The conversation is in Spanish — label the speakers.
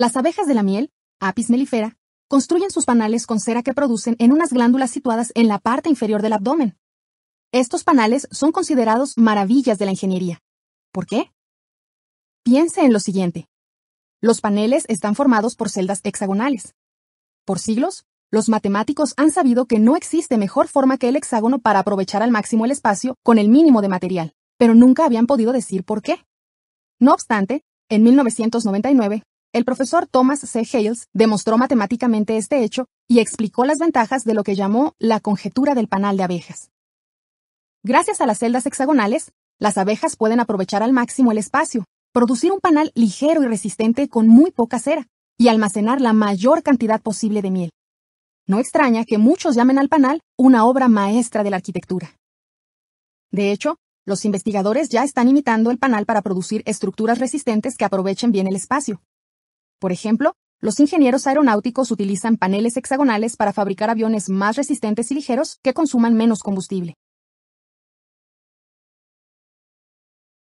Speaker 1: Las abejas de la miel, Apis mellifera,
Speaker 2: construyen sus panales con cera que producen en unas glándulas situadas en la parte inferior del abdomen. Estos panales son considerados maravillas de la ingeniería. ¿Por qué? Piense en lo siguiente. Los paneles están formados por celdas hexagonales. Por siglos, los matemáticos han sabido que no existe mejor forma que el hexágono para aprovechar al máximo el espacio con el mínimo de material, pero nunca habían podido decir por qué. No obstante, en 1999, el profesor Thomas C. Hales demostró matemáticamente este hecho y explicó las ventajas de lo que llamó la conjetura del panal de abejas. Gracias a las celdas hexagonales, las abejas pueden aprovechar al máximo el espacio, producir un panal ligero y resistente con muy poca cera y almacenar la mayor cantidad posible de miel. No extraña que muchos llamen al panal una obra maestra de la arquitectura. De hecho, los investigadores ya están imitando el panal para producir estructuras resistentes que aprovechen bien el espacio. Por ejemplo, los ingenieros aeronáuticos utilizan paneles hexagonales para fabricar aviones más resistentes y ligeros que consuman menos combustible.